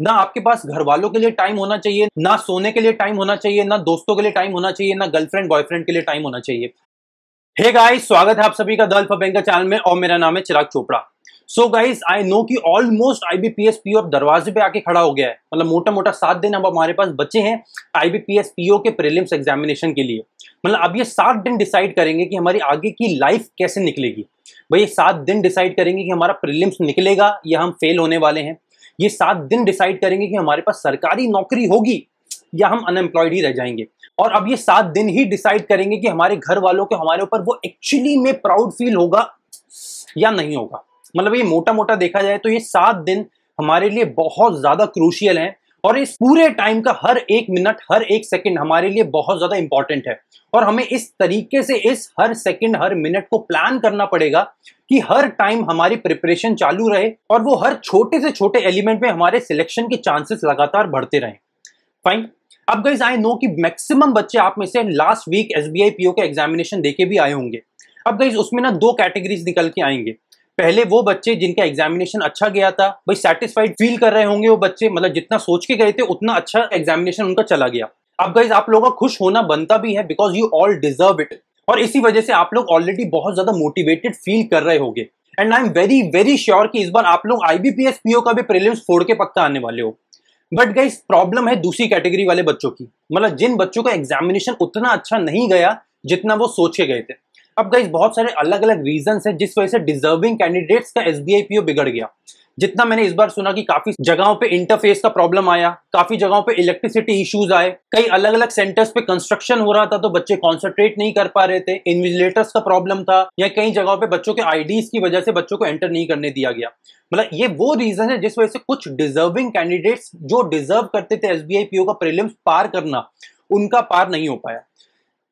ना आपके पास घर वालों के लिए टाइम होना चाहिए ना सोने के लिए टाइम होना चाहिए ना दोस्तों के लिए टाइम होना चाहिए ना गर्लफ्रेंड बॉयफ्रेंड के लिए टाइम होना चाहिए हे गाइस स्वागत है आप सभी का द अल्फा चैनल में और मेरा नाम है Chirag Chopra so guys I know कि ऑलमोस्ट आईबीपीएस पीओ अब दरवाजे पे आके खड़ा हो गया है मतलब मोटा मोटा सात दिन अब हमारे पास बचे हैं आईबीपीएस पीओ के प्रिलिम्स एग्जामिनेशन के लिए मतलब अब ये सात दिन डिसाइड करेंगे कि हमारी आगे की लाइफ कैसे निकलेगी भाई ये सात दिन डिसाइड करेंगे कि हमारा प्रिलिम्स निकलेगा या हम फेल होने वाले हैं ये सात दिन डिसाइड करेंगे कि हमारे पास सरकारी नौकरी होगी या हम अनएम्प्लॉयड ही रह जाएंगे और अब ये सात दिन ही डिसाइड करेंगे कि हमारे घर वालों को हमारे ऊपर वो एक्चुअली में प्राउड फील होगा या नहीं होगा मतलब ये मोटा मोटा देखा जाए तो ये सात दिन हमारे लिए बहुत ज्यादा क्रूशियल हैं और इस पूरे टाइम का हर एक मिनट हर एक सेकंड हमारे लिए बहुत ज्यादा इंपॉर्टेंट है और हमें इस तरीके से इस हर सेकंड हर मिनट को प्लान करना पड़ेगा कि हर टाइम हमारी प्रिपरेशन चालू रहे और वो हर छोटे से छोटे एलिमेंट में हमारे सिलेक्शन के चांसेस लगातार बढ़ते रहे फाइन अब गाइज आई नो कि मैक्सिमम बच्चे आप में से last week S B I PO का एग्जामिनेशन देके भी आए होंगे अब गाइज उसमें ना दो कैटेगरीज निकल के आएंगे पहले वो बच्चे जिनका एग्जामिनेशन अच्छा गया था भाई सेटिस्फाइड फील कर रहे होंगे वो बच्चे मतलब जितना सोच के गए थे उतना अच्छा एग्जामिनेशन उनका चला गया अब गाइज आप लोगों का खुश होना बनता भी है because you all deserve it और इसी वजह से आप लोग ऑलरेडी बहुत ज्यादा मोटिवेटेड फील कर रहे होंगे and I am very very sure कि इस बार आप लोग आईबीपीएस पीओ का भी प्रेलियम फोड़ के पक्का आने वाले हो बट गाइज प्रॉब्लम है दूसरी कैटेगरी वाले बच्चों की मतलब जिन बच्चों का एग्जामिनेशन उतना अच्छा नहीं गया जितना वो सोच के गए थे अब गई बहुत सारे अलग अलग रीजन है जिस वजह से डिजर्विंग कैंडिडेट्स का एस बी बिगड़ गया जितना मैंने इस बार सुना कि काफी जगहों पे इंटरफेस का प्रॉब्लम आया काफी जगहों पे इलेक्ट्रिसिटी इश्यूज आए कई अलग अलग सेंटर्स पे कंस्ट्रक्शन हो रहा था तो बच्चे कॉन्सेंट्रेट नहीं कर पा रहे थे इन्विजिलेटर्स का प्रॉब्लम था या कई जगहों पे बच्चों के आईडीज की वजह से बच्चों को एंटर नहीं करने दिया गया मतलब ये वो रीजन है जिस वजह से कुछ डिजर्विंग कैंडिडेट्स जो डिजर्व करते थे एस बी का प्रीलिम्स पार करना उनका पार नहीं हो पाया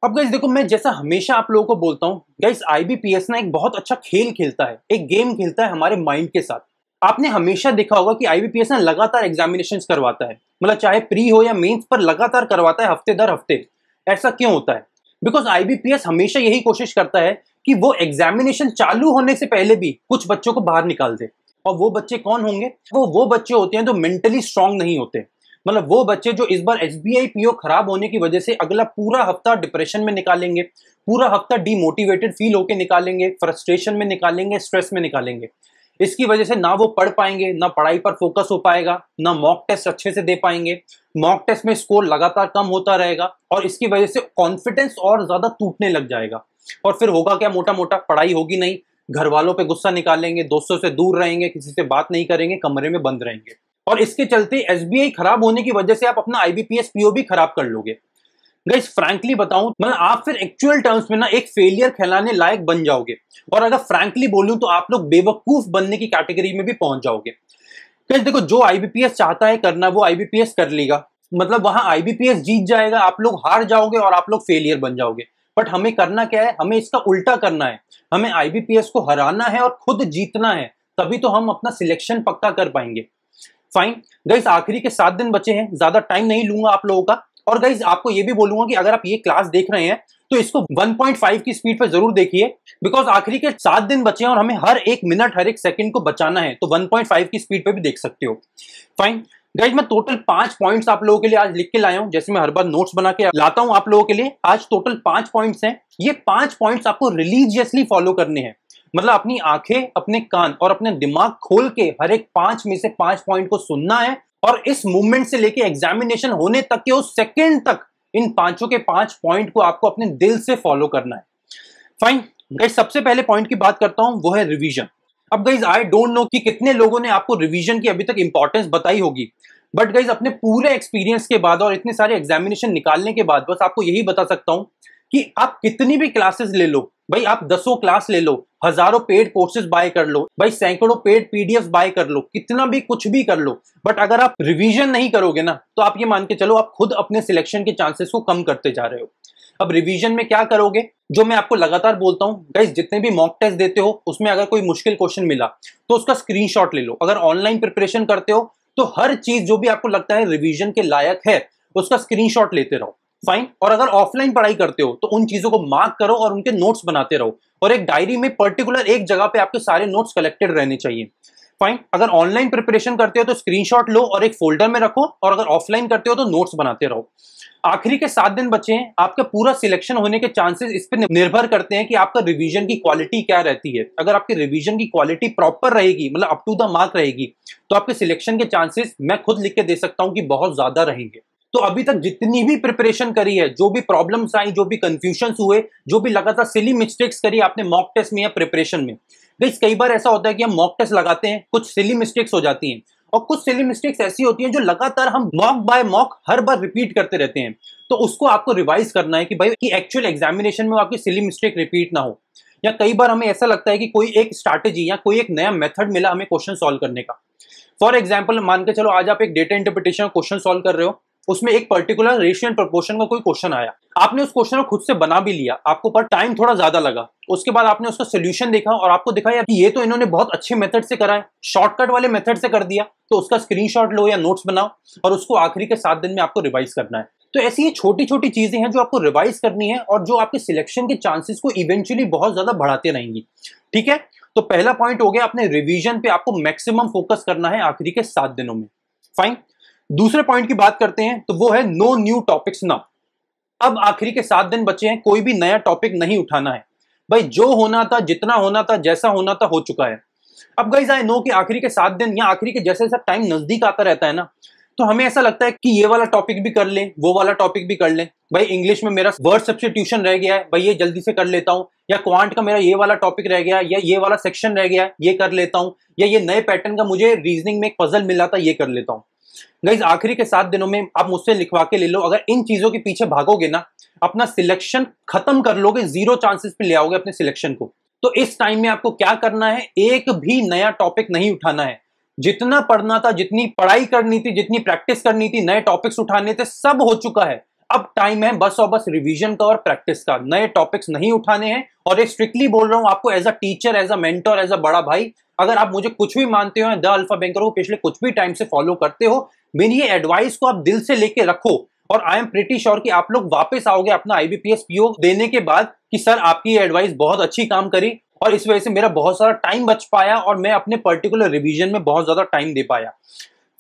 अब गैस देखो मैं जैसा हमेशा आप लोगों को बोलता हूँ गैस आईबीपीएस ना एक बहुत अच्छा खेल खेलता है एक गेम खेलता है हमारे माइंड के साथ आपने हमेशा देखा होगा कि आईबीपीएस ना लगातार एग्जामिनेशन करवाता है मतलब चाहे प्री हो या मेंस पर लगातार करवाता है हफ्ते दर हफ्ते ऐसा क्यों होता है बिकॉज आईबीपीएस हमेशा यही कोशिश करता है कि वो एग्जामिनेशन चालू होने से पहले भी कुछ बच्चों को बाहर निकाल दे और वो बच्चे कौन होंगे वो वो बच्चे होते हैं जो मेंटली स्ट्रांग नहीं होते मतलब वो बच्चे जो इस बार एस पीओ खराब होने की वजह से अगला पूरा हफ्ता डिप्रेशन में निकालेंगे पूरा हफ्ता डीमोटिवेटेड फील होकर निकालेंगे फ्रस्ट्रेशन में निकालेंगे स्ट्रेस में निकालेंगे इसकी वजह से ना वो पढ़ पाएंगे ना पढ़ाई पर फोकस हो पाएगा ना मॉक टेस्ट अच्छे से दे पाएंगे मॉक टेस्ट में स्कोर लगातार कम होता रहेगा और इसकी वजह से कॉन्फिडेंस और ज़्यादा टूटने लग जाएगा और फिर होगा क्या मोटा मोटा पढ़ाई होगी नहीं घर वालों पर गुस्सा निकालेंगे दोस्तों से दूर रहेंगे किसी से बात नहीं करेंगे कमरे में बंद रहेंगे और इसके चलते एस खराब होने की वजह से आप अपना आईबीपीएस पीओ भी खराब कर लोगे गाइज फ्रैंकली बताऊं मतलब आप फिर एक्चुअल टर्म्स में ना एक फेलियर खिलाने लायक बन जाओगे और अगर फ्रैंकली बोलूं तो आप लोग बेवकूफ बनने की कैटेगरी में भी पहुंच जाओगे गाइज देखो जो आईबीपीएस चाहता है करना वो आईबीपीएस कर लेगा मतलब वहां आईबीपीएस जीत जाएगा आप लोग हार जाओगे और आप लोग फेलियर बन जाओगे बट हमें करना क्या है हमें इसका उल्टा करना है हमें आईबीपीएस को हराना है और खुद जीतना है तभी तो हम अपना सिलेक्शन पक्का कर पाएंगे फाइन गाइज आखिरी के सात दिन बचे हैं ज्यादा टाइम नहीं लूंगा आप लोगों का और गाइज आपको ये भी बोलूंगा कि अगर आप ये क्लास देख रहे हैं तो इसको 1.5 की स्पीड पर जरूर देखिए बिकॉज आखिरी के सात दिन बचे हैं और हमें हर एक मिनट हर एक सेकंड को बचाना है तो 1.5 की स्पीड पर भी देख सकते हो फाइन गाइज मैं टोटल पांच पॉइंट्स आप लोगों के लिए आज लिख के लाया हूं जैसे मैं हर बार नोट्स बना के लाता हूं आप लोगों के लिए आज टोटल पांच पॉइंट्स हैं ये पांच पॉइंट्स आपको रिलीजियसली फॉलो करने हैं मतलब अपनी आंखें अपने कान और अपने दिमाग खोल के हर एक पांच में से पांच पॉइंट को सुनना है और इस मूवमेंट से लेके एग्जामिनेशन होने तक के उस सेकेंड तक इन पांचों के पांच पॉइंट को आपको अपने दिल से फॉलो करना है फाइन गाइज सबसे पहले पॉइंट की बात करता हूं वो है रिविजन अब गाइज आई डोंट नो कि कितने लोगों ने आपको रिविजन की अभी तक इंपॉर्टेंस बताई होगी बट गाइज अपने पूरे एक्सपीरियंस के बाद और इतने सारे एग्जामिनेशन निकालने के बाद बस आपको यही बता सकता हूं कि आप कितनी भी क्लासेस ले लो भाई आप दसों क्लास ले लो हजारों पेड कोर्सेज बाय कर लो भाई सैकड़ों पेड पीडीएफ बाय कर लो कितना भी कुछ भी कर लो बट अगर आप रिवीजन नहीं करोगे ना तो आप ये मान के चलो आप खुद अपने सिलेक्शन के चांसेस को कम करते जा रहे हो अब रिवीजन में क्या करोगे जो मैं आपको लगातार बोलता हूँ गाइज जितने भी मॉक टेस्ट देते हो उसमें अगर कोई मुश्किल क्वेश्चन मिला तो उसका स्क्रीन ले लो अगर ऑनलाइन प्रिपरेशन करते हो तो हर चीज जो भी आपको लगता है रिविजन के लायक है उसका स्क्रीन लेते रहो फाइन और अगर ऑफलाइन पढ़ाई करते हो तो उन चीजों को मार्क करो और उनके नोट्स बनाते रहो और एक डायरी में पर्टिकुलर एक जगह पे आपके सारे नोट्स कलेक्टेड रहने चाहिए फाइन अगर ऑनलाइन प्रिपरेशन करते हो तो स्क्रीनशॉट लो और एक फोल्डर में रखो और अगर ऑफलाइन करते हो तो नोट्स बनाते रहो आखिरी के सात दिन बचे हैं आपका पूरा सिलेक्शन होने के चांसेस इस पर निर्भर करते हैं कि आपका रिवीजन की क्वालिटी क्या रहती है अगर आपके रिवीजन की क्वालिटी प्रॉपर रहेगी मतलब अप टू द मार्क रहेगी तो आपके सिलेक्शन के चांसेस मैं खुद लिख के दे सकता हूं कि बहुत ज्यादा रहेंगे तो अभी तक जितनी भी प्रिपरेशन करी है जो भी प्रॉब्लम्स आई जो भी कंफ्यूजन हुए जो भी लगातार सिली मिस्टेक्स करी आपने मॉक टेस्ट में या प्रिपरेशन में कई बार ऐसा होता है कि हम मॉक टेस्ट लगाते हैं कुछ सिली मिस्टेक्स हो जाती हैं और कुछ सिली मिस्टेक्स ऐसी होती हैं जो लगातार हम मॉक बाय मॉक हर बार रिपीट करते रहते हैं तो उसको आपको रिवाइज करना है कि भाई कि एक्चुअल एग्जामिनेशन में आपकी सिली मिस्टेक रिपीट ना हो या कई बार हमें ऐसा लगता है कि कोई एक स्ट्रैटेजी या कोई एक नया मेथड मिला हमें क्वेश्चन सॉल्व करने का फॉर एग्जाम्पल मान के चलो आज आप एक डेटा इंटरप्रिटेशन क्वेश्चन सॉल्व कर रहे हो उसमें एक पर्टिकुलर रेशियो एंड प्रपोर्शन का कोई क्वेश्चन आया आपने उस क्वेश्चन को खुद से बना भी लिया आपको पर टाइम थोड़ा ज्यादा लगा उसके बाद आपने उसका सोल्यूशन देखा और आपको दिखा यार ये तो इन्होंने बहुत अच्छे मेथड से करा है शॉर्टकट वाले मेथड से कर दिया तो उसका स्क्रीनशॉट लो या नोट्स बनाओ और उसको आखिरी के सात दिन में आपको रिवाइज करना है तो ऐसी ये छोटी छोटी चीजें हैं जो आपको रिवाइज करनी है और जो आपके सिलेक्शन के चांसेस को इवेंचुअली बहुत ज्यादा बढ़ाते रहेंगी ठीक है तो पहला पॉइंट हो गया अपने रिवीजन पे आपको मैक्सिमम फोकस करना है आखिरी के सात दिनों में फाइन दूसरे पॉइंट की बात करते हैं तो वो है नो न्यू टॉपिक्स ना अब आखिरी के सात दिन बचे हैं कोई भी नया टॉपिक नहीं उठाना है भाई जो होना था जितना होना था जैसा होना था हो चुका है अब गई आई नो कि आखिरी के सात दिन या आखिरी के जैसे जैसा टाइम नजदीक आता रहता है ना तो हमें ऐसा लगता है कि ये वाला टॉपिक भी कर लें वो वाला टॉपिक भी कर लें भाई इंग्लिश में मेरा वर्ड ट्यूशन रह गया है भाई ये जल्दी से कर लेता हूँ या क्वांट का मेरा ये वाला टॉपिक रह गया या ये वाला सेक्शन रह गया ये कर लेता हूँ या ये नए पैटर्न का मुझे रीजनिंग में एक पजल मिला था ये कर लेता हूँ गाइज आखिरी के सात दिनों में आप मुझसे लिखवा के ले लो अगर इन चीजों के पीछे भागोगे ना अपना सिलेक्शन खत्म कर लोगे जीरो चांसेस पे ले आओगे अपने सिलेक्शन को तो इस टाइम में आपको क्या करना है एक भी नया टॉपिक नहीं उठाना है जितना पढ़ना था जितनी पढ़ाई करनी थी जितनी प्रैक्टिस करनी थी नए टॉपिक्स उठाने थे सब हो चुका है अब टाइम है बस और बस रिवीजन का और प्रैक्टिस का नए टॉपिक्स नहीं उठाने हैं और ये स्ट्रिक्टली बोल रहा हूँ आपको as a teacher as a mentor as a बड़ा भाई अगर आप मुझे कुछ भी मानते हो द अल्फा बैंकर को पिछले कुछ भी टाइम से फॉलो करते हो मेरी ये एडवाइस को आप दिल से लेके रखो और आई एम प्रिटी श्योर कि आप लोग वापस आओगे अपना आईबीपीएस पीओ देने के बाद कि सर आपकी एडवाइस बहुत अच्छी काम करी और इस वजह से मेरा बहुत सारा टाइम बच पाया और मैं अपने पर्टिकुलर रिवीजन में बहुत ज्यादा टाइम दे पाया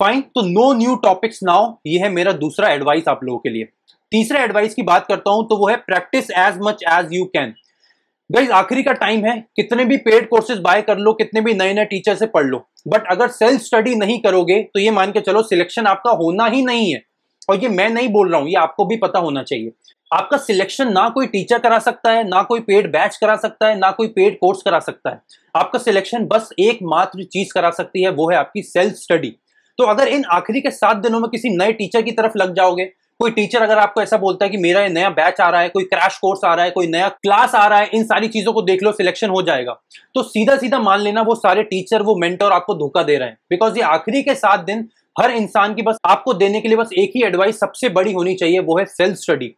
फाइन तो नो न्यू टॉपिक्स नाउ ये है मेरा दूसरा एडवाइस आप लोगों के लिए तीसरे एडवाइस की बात करता हूं तो वो है practice as much as you can guys आखिरी का टाइम है कितने भी पेड कोर्सेज बाय कर लो कितने भी नए नए टीचर से पढ़ लो बट अगर सेल्फ स्टडी नहीं करोगे तो ये मान के चलो सिलेक्शन आपका होना ही नहीं है और ये मैं नहीं बोल रहा हूँ ये आपको भी पता होना चाहिए आपका सिलेक्शन ना कोई टीचर करा सकता है ना कोई पेड बैच करा सकता है ना कोई पेड कोर्स करा सकता है आपका सिलेक्शन बस एकमात्र चीज करा सकती है वो है आपकी सेल्फ स्टडी तो अगर इन आखिरी के सात दिनों में किसी नए टीचर की तरफ लग जाओगे कोई टीचर अगर आपको ऐसा बोलता है कि मेरा नया बैच आ रहा है कोई क्रैश कोर्स आ रहा है कोई नया क्लास आ रहा है इन सारी चीजों को देख लो सिलेक्शन हो जाएगा तो सीधा सीधा मान लेना वो सारे टीचर वो मेंटर आपको धोखा दे रहे हैं बिकॉज ये आखिरी के सात दिन हर इंसान की बस आपको देने के लिए बस एक ही एडवाइस सबसे बड़ी होनी चाहिए वो है self study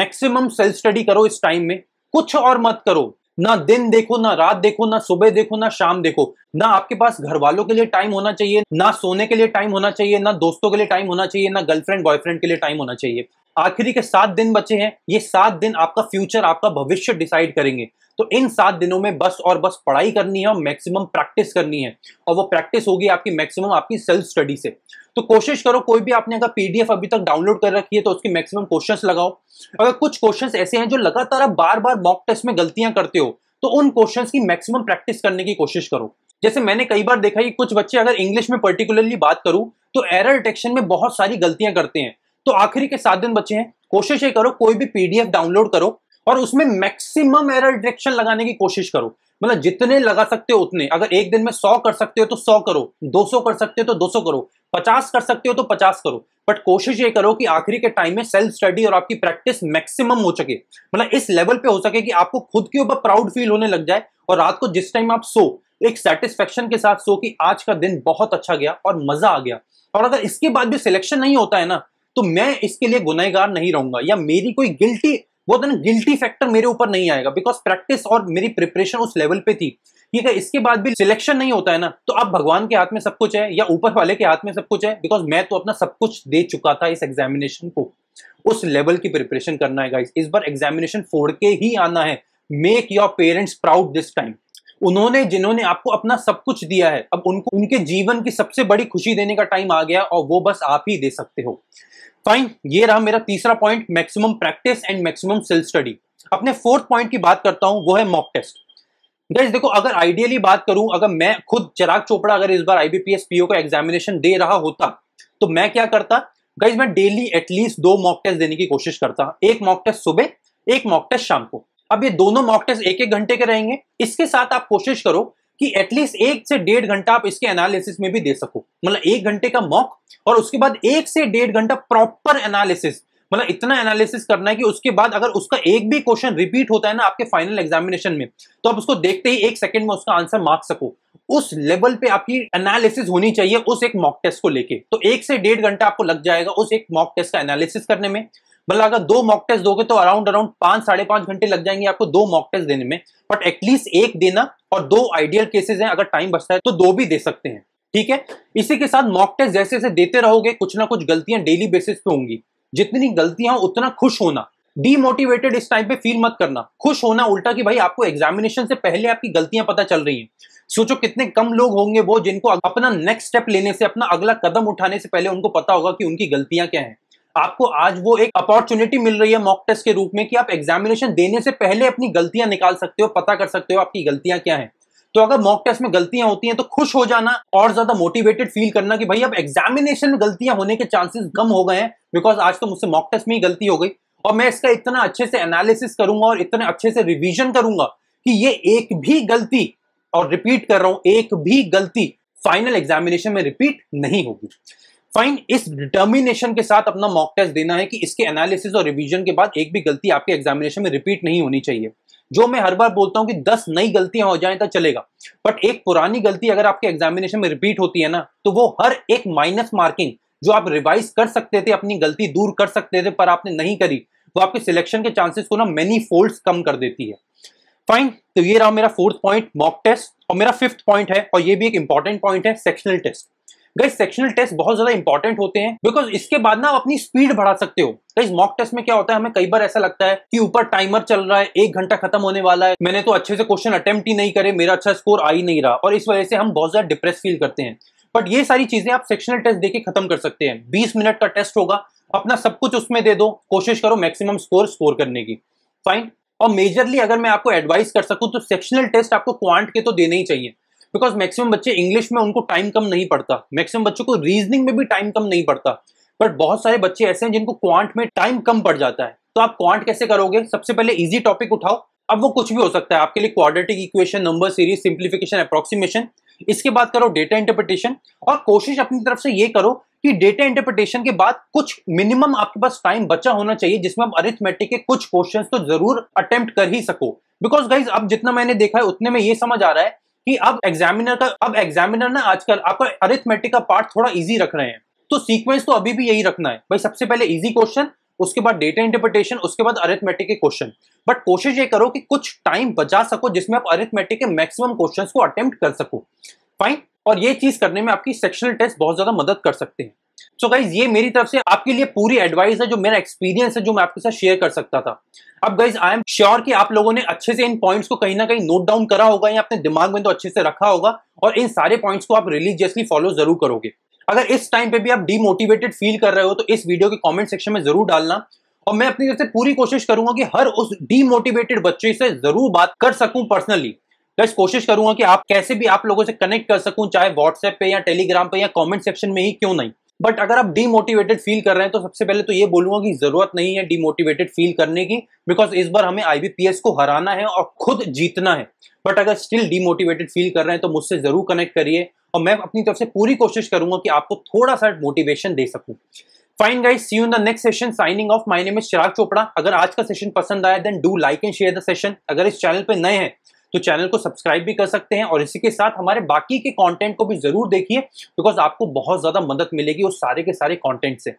maximum self study करो इस टाइम में कुछ और मत करो ना दिन देखो ना रात देखो ना सुबह देखो ना शाम देखो ना आपके पास घर वालों के लिए टाइम होना चाहिए ना सोने के लिए टाइम होना चाहिए ना दोस्तों के लिए टाइम होना चाहिए ना गर्लफ्रेंड बॉयफ्रेंड के लिए टाइम होना चाहिए आखिरी के सात दिन बचे हैं ये सात दिन आपका फ्यूचर आपका भविष्य डिसाइड करेंगे तो इन सात दिनों में बस और बस पढ़ाई करनी है और मैक्सिमम प्रैक्टिस करनी है और वो प्रैक्टिस होगी आपकी मैक्सिमम आपकी सेल्फ स्टडी से तो कोशिश करो कोई भी आपने अगर पीडीएफ अभी तक डाउनलोड कर रखी है तो उसकी मैक्सिमम क्वेश्चंस लगाओ अगर कुछ क्वेश्चंस ऐसे हैं जो लगातार आप बार बार मॉक टेस्ट में गलतियां करते हो तो उन क्वेश्चंस की मैक्सिमम प्रैक्टिस करने की कोशिश करो जैसे मैंने कई बार देखा कि कुछ बच्चे अगर इंग्लिश में पर्टिकुलरली बात करूं तो एरर डिटेक्शन में बहुत सारी गलतियां करते हैं तो आखिरी के सात दिन बचे हैं कोशिश ये करो कोई भी पीडीएफ डाउनलोड करो और उसमें मैक्सिमम एरर डिटेक्शन लगाने की कोशिश करो मतलब जितने लगा सकते हो उतने अगर एक दिन में सौ कर सकते हो तो सौ करो दो सौ कर सकते हो तो दो सौ करो पचास कर सकते हो तो पचास करो बट कोशिश ये करो कि आखिरी के टाइम में सेल्फ स्टडी और आपकी प्रैक्टिस मैक्सिमम हो सके मतलब इस लेवल पे हो सके कि आपको खुद के ऊपर प्राउड फील होने लग जाए और रात को जिस टाइम आप सो एक सेटिस्फेक्शन के साथ सो कि आज का दिन बहुत अच्छा गया और मजा आ गया और अगर इसके बाद भी सिलेक्शन नहीं होता है ना तो मैं इसके लिए गुनहगार नहीं रहूंगा या मेरी कोई गिल्टी वो था ना गिल्टी फैक्टर मेरे ऊपर नहीं आएगा बिकॉज प्रैक्टिस और मेरी प्रिपरेशन उस लेवल पे थी ठीक है इसके बाद भी सिलेक्शन नहीं होता है ना तो अब भगवान के हाथ में सब कुछ है या ऊपर वाले के हाथ में सब कुछ है बिकॉज मैं तो अपना सब कुछ दे चुका था इस एग्जामिनेशन को उस लेवल की प्रिपरेशन करना है गाइस इस बार एग्जामिनेशन फोड़ के ही आना है make your parents proud this time उन्होंने जिन्होंने आपको अपना सब कुछ दिया है अब उनको उनके जीवन की सबसे बड़ी खुशी देने का टाइम आ गया और वो बस आप ही दे सकते हो फाइन ये रहा मेरा तीसरा point maximum practice and maximum self study अपने फोर्थ पॉइंट की बात करता हूं वो है मॉक टेस्ट गैस देखो अगर आइडियली बात करूं अगर मैं खुद चिराग चोपड़ा अगर इस बार आईबीपीएस पीओ का एग्जामिनेशन दे रहा होता तो मैं क्या करता गैस मैं डेली एटलीस्ट दो मॉक टेस्ट देने की कोशिश करता एक मॉक टेस्ट सुबह एक मॉक टेस्ट शाम को अब ये दोनों मॉक टेस्ट एक एक घंटे के रहेंगे इसके साथ आप कोशिश करो कि एटलीस्ट एक से डेढ़ घंटा आप इसके एनालिसिस में भी दे सको मतलब एक घंटे का मॉक और उसके बाद एक से डेढ़ घंटा प्रॉपर एनालिसिस मतलब इतना एनालिसिस करना है कि उसके बाद अगर उसका एक भी क्वेश्चन रिपीट होता है ना आपके फाइनल एग्जामिनेशन में तो आप उसको देखते ही एक सेकंड में उसका आंसर मार्क सको उस लेवल पे आपकी एनालिसिस होनी चाहिए उस एक मॉक टेस्ट को लेके तो एक से डेढ़ घंटा आपको लग जाएगा उस एक मॉक टेस्ट का एनालिसिस करने में मतलब अगर दो मॉक टेस्ट दोगे तो अराउंड अराउंड पांच साढ़े पांच घंटे लग जाएंगे आपको दो मॉक टेस्ट देने में बट एटलीस्ट एक देना और दो आइडियल केसेस हैं अगर टाइम बचता है तो दो भी दे सकते हैं ठीक है इसी के साथ मॉक टेस्ट जैसे जैसे देते रहोगे कुछ ना कुछ गलतियां डेली बेसिस पे होंगी जितनी गलतियां हो उतना खुश होना डीमोटिवेटेड इस टाइम पे फील मत करना खुश होना उल्टा कि भाई आपको एग्जामिनेशन से पहले आपकी गलतियां पता चल रही हैं सोचो कितने कम लोग होंगे वो जिनको अपना नेक्स्ट स्टेप लेने से अपना अगला कदम उठाने से पहले उनको पता होगा कि उनकी गलतियां क्या हैं आपको आज वो एक अपॉर्चुनिटी मिल रही है मॉक टेस्ट के रूप में कि आप एग्जामिनेशन देने से पहले अपनी गलतियां निकाल सकते हो पता कर सकते हो आपकी गलतियां क्या हैं तो अगर मॉक टेस्ट में गलतियां होती हैं तो खुश हो जाना और ज्यादा मोटिवेटेड फील करना कि भाई अब एग्जामिनेशन में गलतियां होने के चांसेस कम हो गए हैं बिकॉज आज तो मुझसे मॉक टेस्ट में ही गलती हो गई और मैं इसका इतना अच्छे से एनालिसिस करूंगा और इतने अच्छे से रिविजन करूंगा कि ये एक भी गलती और रिपीट कर रहा हूं एक भी गलती फाइनल एग्जामिनेशन में रिपीट नहीं होगी फाइन इस डिटर्मिनेशन के साथ अपना मॉक टेस्ट देना है कि इसके एनालिसिस और रिवीजन के बाद एक भी गलती आपके एग्जामिनेशन में रिपीट नहीं होनी चाहिए जो मैं हर बार बोलता हूं कि 10 नई गलतियां हो जाए तो चलेगा बट एक पुरानी गलती अगर आपके एग्जामिनेशन में रिपीट होती है ना तो वो हर एक माइनस मार्किंग जो आप रिवाइज कर सकते थे अपनी गलती दूर कर सकते थे पर आपने नहीं करी वो आपके सिलेक्शन के चांसेस को ना मेनी फोल्ड कम कर देती है फाइन तो ये रहा मेरा फोर्थ पॉइंट मॉक टेस्ट और मेरा फिफ्थ पॉइंट है और ये भी एक इंपॉर्टेंट पॉइंट है sectional test guys sectional test बहुत ज्यादा इंपॉर्टेंट होते हैं बिकॉज इसके बाद ना आप अपनी स्पीड बढ़ा सकते हो गाइज मॉक टेस्ट में क्या होता है हमें कई बार ऐसा लगता है कि ऊपर टाइमर चल रहा है एक घंटा खत्म होने वाला है मैंने तो अच्छे से क्वेश्चन अटेम्प्ट ही नहीं करे मेरा अच्छा स्कोर आ ही नहीं रहा और इस वजह से हम बहुत ज्यादा डिप्रेस फील करते हैं बट ये सारी चीजें आप सेक्शनल टेस्ट देके खत्म कर सकते हैं बीस मिनट का टेस्ट होगा अपना सब कुछ उसमें दे दो कोशिश करो मैक्सिमम स्कोर स्कोर करने की फाइन और मेजरली अगर मैं आपको एडवाइस कर सकूं तो सेक्शनल टेस्ट आपको क्वांट के तो देने ही चाहिए बिकॉज मैक्सिमम बच्चे इंग्लिश में उनको टाइम कम नहीं पड़ता मैक्सिमम बच्चों को रीजनिंग में भी टाइम कम नहीं पड़ता बट बहुत सारे बच्चे ऐसे हैं जिनको क्वांट में टाइम कम पड़ जाता है तो आप क्वांट कैसे करोगे सबसे पहले इजी टॉपिक उठाओ अब वो कुछ भी हो सकता है आपके लिए quadratic equation number series simplification approximation इसके बाद करो डेटा इंटरप्रिटेशन और कोशिश अपनी तरफ से ये करो कि डेटा इंटरप्रिटेशन के बाद कुछ मिनिमम आपके पास टाइम बचा होना चाहिए जिसमें आप अरिथमेटिक के कुछ क्वेश्चन तो जरूर अटेम्प्ट कर ही सको बिकॉज गाइज अब जितना मैंने देखा है उतने में ये समझ आ रहा है कि अब एग्जामिनर का अब एग्जामिनर ना आजकल आपका अरिथमेटिक का पार्ट थोड़ा इजी रख रहे हैं तो सीक्वेंस तो अभी भी यही रखना है भाई सबसे पहले इजी क्वेश्चन उसके बाद डेटा इंटरप्रिटेशन उसके बाद अरिथमेटिक के क्वेश्चन बट कोशिश ये करो कि कुछ टाइम बचा सको जिसमें आप अरिथमेटिक के मैक्सिमम क्वेश्चन को अटेम्प्ट कर सको फाइन और ये चीज करने में आपकी सेक्शनल टेस्ट बहुत ज्यादा मदद कर सकते हैं सो so गाइज ये मेरी तरफ से आपके लिए पूरी एडवाइस है जो मेरा एक्सपीरियंस है जो मैं आपके साथ शेयर कर सकता था अब गाइज आई एम श्योर कि आप लोगों ने अच्छे से इन पॉइंट्स को कहीं ना कहीं नोट डाउन करा होगा या अपने दिमाग में तो अच्छे से रखा होगा और इन सारे पॉइंट्स को आप रिलीजियसली फॉलो जरूर करोगे अगर इस टाइम पे भी आप डीमोटिवेटेड फील कर रहे हो तो इस वीडियो के कॉमेंट सेक्शन में जरूर डालना और मैं अपनी तरफ से पूरी कोशिश करूंगा कि हर उस डीमोटिवेटेड बच्चे से जरूर बात कर सकूं पर्सनली बस कोशिश करूंगा कि आप कैसे भी आप लोगों से कनेक्ट कर सकूं चाहे व्हाट्सएप पे या टेलीग्राम पे या कमेंट सेक्शन में ही क्यों नहीं बट अगर आप डीमोटिवेटेड फील कर रहे हैं तो सबसे पहले तो ये बोलूंगा कि जरूरत नहीं है डीमोटिवेटेड फील करने की बिकॉज इस बार हमें आईबीपीएस को हराना है और खुद जीतना है बट अगर स्टिल डीमोटिवेटेड फील कर रहे हैं तो मुझसे जरूर कनेक्ट करिए और मैं अपनी तरफ से पूरी कोशिश करूंगा कि आपको थोड़ा सा मोटिवेशन दे सकूं fine guys see you in the next session signing off my name is Chirag Chopra अगर आज का सेशन पसंद आया then do like and share the session अगर इस चैनल पे नए हैं तो चैनल को सब्सक्राइब भी कर सकते हैं और इसी के साथ हमारे बाकी के कॉन्टेंट को भी जरूर देखिए बिकॉज आपको बहुत ज्यादा मदद मिलेगी उस सारे के सारे कॉन्टेंट से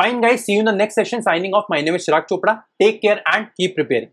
fine guys see you in the next session signing off my name Chirag Chopra take care and keep preparing